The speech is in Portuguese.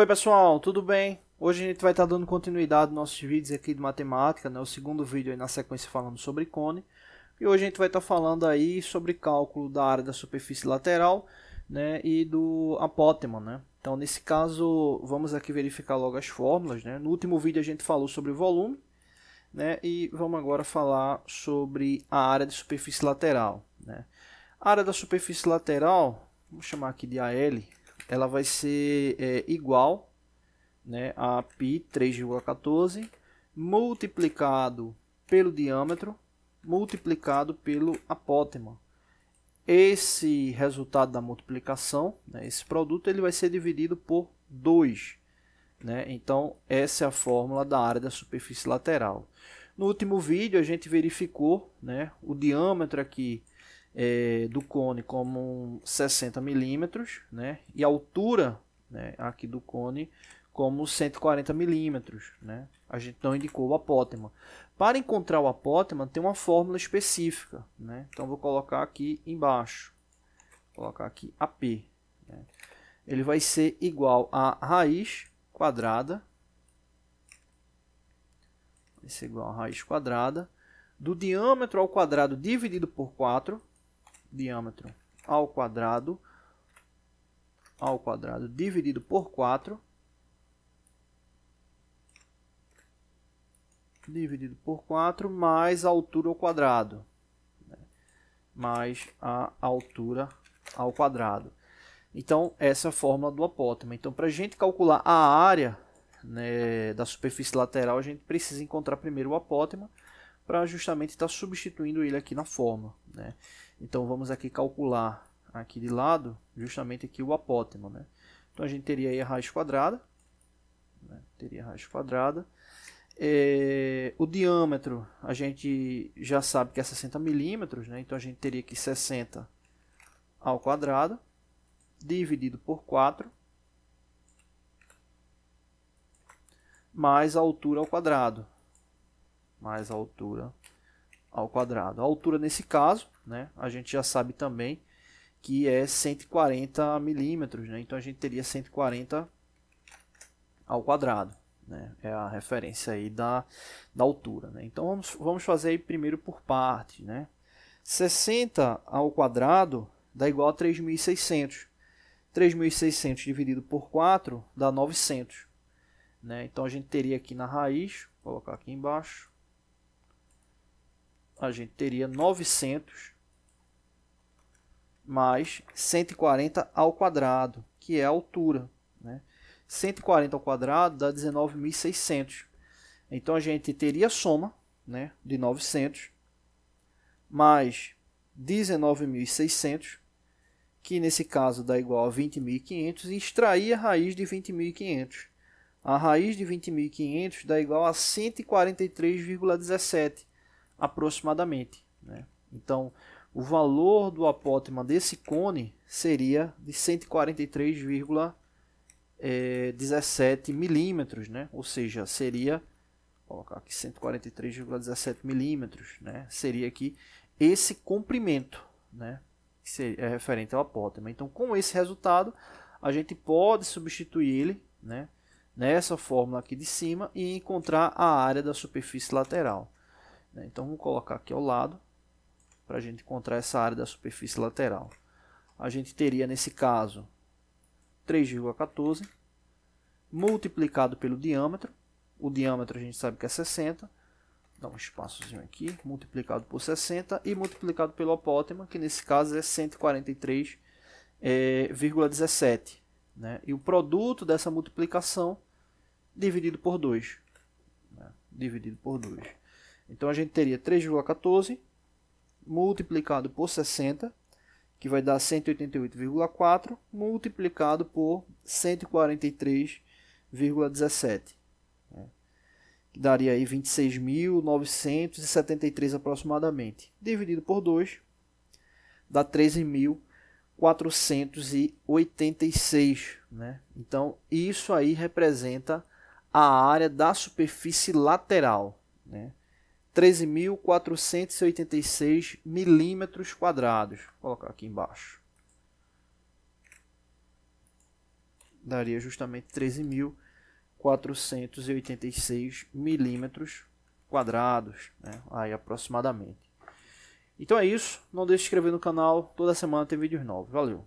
Oi pessoal, tudo bem? Hoje a gente vai estar tá dando continuidade aos nossos vídeos aqui de matemática, né? o segundo vídeo aí na sequência falando sobre cone. E hoje a gente vai estar tá falando aí sobre cálculo da área da superfície lateral né? e do apótema. Né? Então nesse caso vamos aqui verificar logo as fórmulas. Né? No último vídeo a gente falou sobre volume né? e vamos agora falar sobre a área de superfície lateral. Né? A área da superfície lateral, vamos chamar aqui de AL, ela vai ser é, igual né, a π 3,14 multiplicado pelo diâmetro multiplicado pelo apótema. Esse resultado da multiplicação, né, esse produto, ele vai ser dividido por 2. Né? Então, essa é a fórmula da área da superfície lateral. No último vídeo, a gente verificou né, o diâmetro aqui é, do cone como 60 milímetros, né? E a altura né, aqui do cone como 140 milímetros, né? A gente não indicou o apótema. Para encontrar o apótema tem uma fórmula específica, né? Então vou colocar aqui embaixo, vou colocar aqui AP. Né? Ele vai ser igual a raiz quadrada, vai ser igual a raiz quadrada do diâmetro ao quadrado dividido por 4, diâmetro ao quadrado ao quadrado dividido por 4 dividido por 4 mais a altura ao quadrado né? mais a altura ao quadrado então essa é a fórmula do apótema então para a gente calcular a área né, da superfície lateral a gente precisa encontrar primeiro o apótema para justamente estar tá substituindo ele aqui na forma. Né? Então vamos aqui calcular aqui de lado justamente aqui o apótema. Né? Então a gente teria aí a raiz quadrada, né? teria a raiz quadrada. É, o diâmetro a gente já sabe que é 60 milímetros, né? então a gente teria aqui 60 ao quadrado dividido por 4 mais a altura ao quadrado mais a altura ao quadrado. A altura nesse caso, né, a gente já sabe também que é 140 milímetros, né? então a gente teria 140 ao quadrado, né? é a referência aí da, da altura. Né? Então vamos, vamos fazer primeiro por partes. Né? 60 ao quadrado dá igual a 3.600. 3.600 dividido por 4 dá 900. Né? Então a gente teria aqui na raiz, vou colocar aqui embaixo, a gente teria 900 mais 140 ao quadrado, que é a altura. Né? 140 ao quadrado dá 19.600. Então a gente teria a soma né, de 900 mais 19.600, que nesse caso dá igual a 20.500, e extrair a raiz de 20.500. A raiz de 20.500 dá igual a 143,17 aproximadamente. Né? Então, o valor do apótema desse cone seria de 143,17 é, milímetros, né? ou seja, seria colocar aqui 143,17 milímetros, né? seria aqui esse comprimento, né? que é referente ao apótema. Então, com esse resultado, a gente pode substituir ele né? nessa fórmula aqui de cima e encontrar a área da superfície lateral. Né? Então vamos colocar aqui ao lado para a gente encontrar essa área da superfície lateral. A gente teria nesse caso 3,14 multiplicado pelo diâmetro. O diâmetro a gente sabe que é 60. Dá um espaçozinho aqui, multiplicado por 60 e multiplicado pelo apótema, que nesse caso é 143,17. É, né? E o produto dessa multiplicação dividido por 2. Né? Dividido por 2. Então a gente teria 3,14 multiplicado por 60, que vai dar 188,4 multiplicado por 143,17. Né? daria aí 26.973 aproximadamente. Dividido por 2, dá 13.486. Né? Então, isso aí representa a área da superfície lateral. Né? 13.486 milímetros quadrados. Vou colocar aqui embaixo. Daria justamente 13.486 milímetros quadrados, né? aí aproximadamente. Então é isso, não deixe de se inscrever no canal, toda semana tem vídeos novos. Valeu!